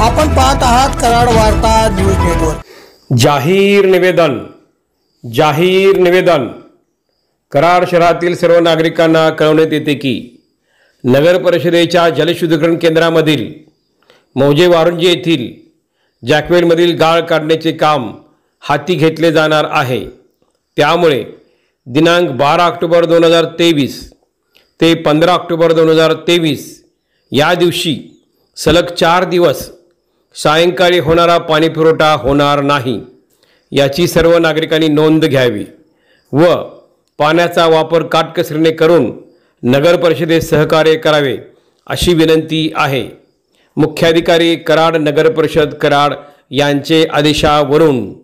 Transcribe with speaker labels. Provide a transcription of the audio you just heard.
Speaker 1: आपण पाहत आहात कराड वार्ता न्यूज नेटवर्क जाहीर निवेदन जाहीर निवेदन कराड शहरातील सर्व नागरिकांना कळवण्यात येते की नगर परिषदेच्या जलशुद्धीकरण केंद्रामधील मौजे वारुंजी येथील जॅकवेलमधील गाळ काढण्याचे काम हाती घेतले जाणार आहे त्यामुळे दिनांक बारा ऑक्टोबर दोन हजार तेवीस ते पंधरा ऑक्टोबर दोन हजार तेवीस या दिवशी सलग चार दिवस सायंकाळी होणारा पाणीपुरवठा होणार नाही याची सर्व नागरिकांनी नोंद घ्यावी व पाण्याचा वापर काटकसरीने करून नगर परिषदेत सहकार्य करावे अशी विनंती आहे मुख्याधिकारी कराड नगर परिषद कराड यांचे आदेशावरून